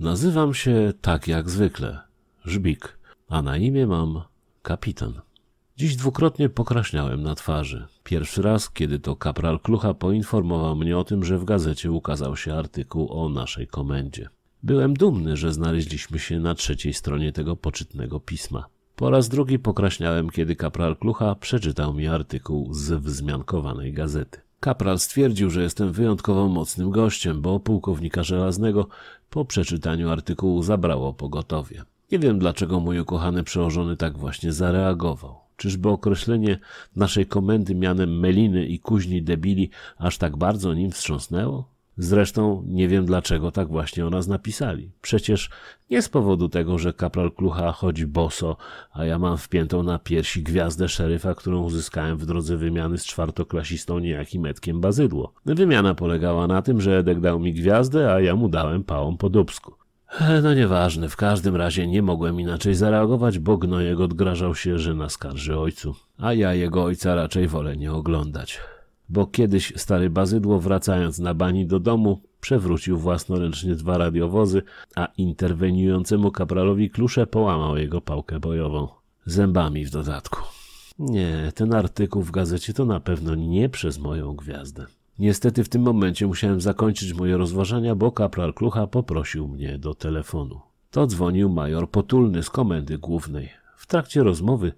Nazywam się tak jak zwykle, Żbik, a na imię mam kapitan. Dziś dwukrotnie pokraśniałem na twarzy. Pierwszy raz, kiedy to kapral Klucha poinformował mnie o tym, że w gazecie ukazał się artykuł o naszej komendzie. Byłem dumny, że znaleźliśmy się na trzeciej stronie tego poczytnego pisma. Po raz drugi pokraśniałem, kiedy kapral Klucha przeczytał mi artykuł z wzmiankowanej gazety. Kapral stwierdził, że jestem wyjątkowo mocnym gościem, bo pułkownika żelaznego po przeczytaniu artykułu zabrało pogotowie. Nie wiem dlaczego mój ukochany przełożony tak właśnie zareagował. Czyżby określenie naszej komendy mianem Meliny i kuźni debili aż tak bardzo nim wstrząsnęło? Zresztą nie wiem dlaczego tak właśnie o nas napisali. Przecież nie z powodu tego, że kapral Klucha chodzi boso, a ja mam wpiętą na piersi gwiazdę szeryfa, którą uzyskałem w drodze wymiany z czwartoklasistą niejakim Edkiem Bazydło. Wymiana polegała na tym, że Edek dał mi gwiazdę, a ja mu dałem pałą po dubsku. E, no nieważne, w każdym razie nie mogłem inaczej zareagować, bo Gnojek odgrażał się, że naskarży ojcu. A ja jego ojca raczej wolę nie oglądać bo kiedyś stary Bazydło, wracając na bani do domu, przewrócił własnoręcznie dwa radiowozy, a interweniującemu kapralowi klusze połamał jego pałkę bojową. Zębami w dodatku. Nie, ten artykuł w gazecie to na pewno nie przez moją gwiazdę. Niestety w tym momencie musiałem zakończyć moje rozważania, bo kapral Klucha poprosił mnie do telefonu. To dzwonił major Potulny z komendy głównej. W trakcie rozmowy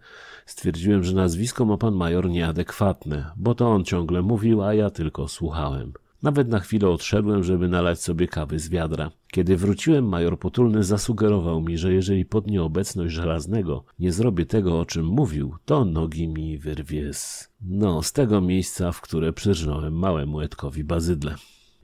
stwierdziłem, że nazwisko ma pan major nieadekwatne, bo to on ciągle mówił, a ja tylko słuchałem. Nawet na chwilę odszedłem, żeby nalać sobie kawy z wiadra. Kiedy wróciłem, major potulny zasugerował mi, że jeżeli pod nieobecność żelaznego nie zrobię tego, o czym mówił, to nogi mi wyrwie z... No, z tego miejsca, w które przyrżnąłem małemu Edkowi bazydle.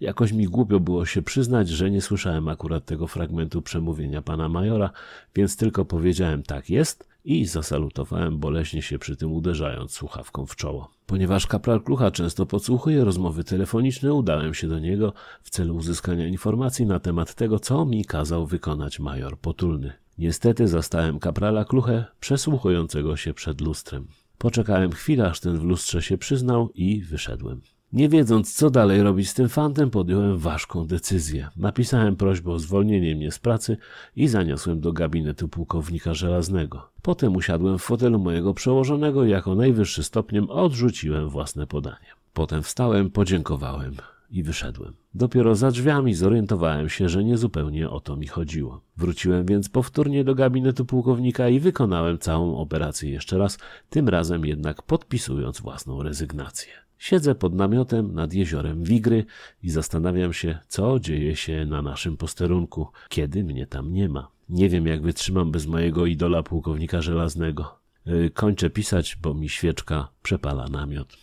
Jakoś mi głupio było się przyznać, że nie słyszałem akurat tego fragmentu przemówienia pana majora, więc tylko powiedziałem tak jest i zasalutowałem boleśnie się przy tym uderzając słuchawką w czoło. Ponieważ kapral Klucha często podsłuchuje rozmowy telefoniczne, udałem się do niego w celu uzyskania informacji na temat tego, co mi kazał wykonać major Potulny. Niestety zastałem kaprala Kluchę przesłuchującego się przed lustrem. Poczekałem chwilę, aż ten w lustrze się przyznał i wyszedłem. Nie wiedząc, co dalej robić z tym fantem, podjąłem ważką decyzję. Napisałem prośbę o zwolnienie mnie z pracy i zaniosłem do gabinetu pułkownika żelaznego. Potem usiadłem w fotelu mojego przełożonego i jako najwyższy stopniem odrzuciłem własne podanie. Potem wstałem, podziękowałem i wyszedłem. Dopiero za drzwiami zorientowałem się, że niezupełnie o to mi chodziło. Wróciłem więc powtórnie do gabinetu pułkownika i wykonałem całą operację jeszcze raz, tym razem jednak podpisując własną rezygnację. Siedzę pod namiotem nad jeziorem Wigry i zastanawiam się, co dzieje się na naszym posterunku, kiedy mnie tam nie ma. Nie wiem, jak wytrzymam bez mojego idola pułkownika żelaznego. Yy, kończę pisać, bo mi świeczka przepala namiot.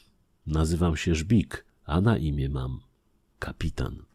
Nazywam się Żbik, a na imię mam kapitan.